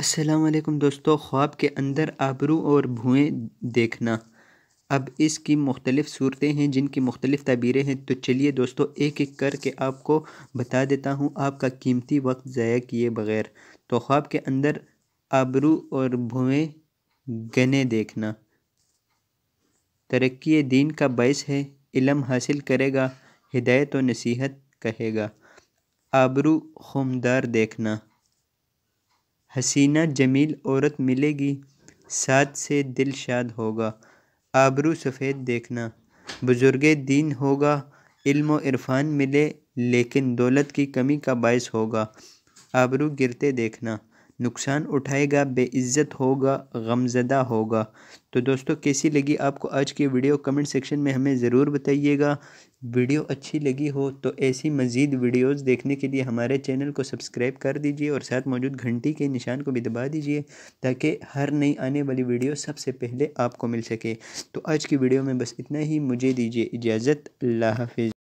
असलकम दोस्तों ख्वाब के अंदर आबरू और भुएँ देखना अब इसकी मुख्तलिफ़ सूरतें हैं जिनकी मुख्तलिफ़ तबीरें हैं तो चलिए दोस्तों एक एक करके आपको बता देता हूँ आपका कीमती वक्त ज़ाया किए बग़ैर तो ख्वाब के अंदर आबरू और भुएँ गने देखना तरक्की दीन का बायस है इलम हासिल करेगा हिदायत व नसीहत कहेगा आबरू खुमदार देखना हसीना जमील औरत मिलेगी साथ से दिल शाद होगा आबरू सफ़ेद देखना बुज़ुर्ग दीन होगा इल्म इरफान मिले लेकिन दौलत की कमी का बायस होगा आबरू गिरते देखना नुकसान उठाएगा बेइज्जत होगा गमजदा होगा तो दोस्तों कैसी लगी आपको आज की वीडियो कमेंट सेक्शन में हमें ज़रूर बताइएगा वीडियो अच्छी लगी हो तो ऐसी मज़ीद वीडियोस देखने के लिए हमारे चैनल को सब्सक्राइब कर दीजिए और साथ मौजूद घंटी के निशान को भी दबा दीजिए ताकि हर नई आने वाली वीडियो सबसे पहले आपको मिल सके तो आज की वीडियो में बस इतना ही मुझे दीजिए इजाज़त अल्लाह हाफिज़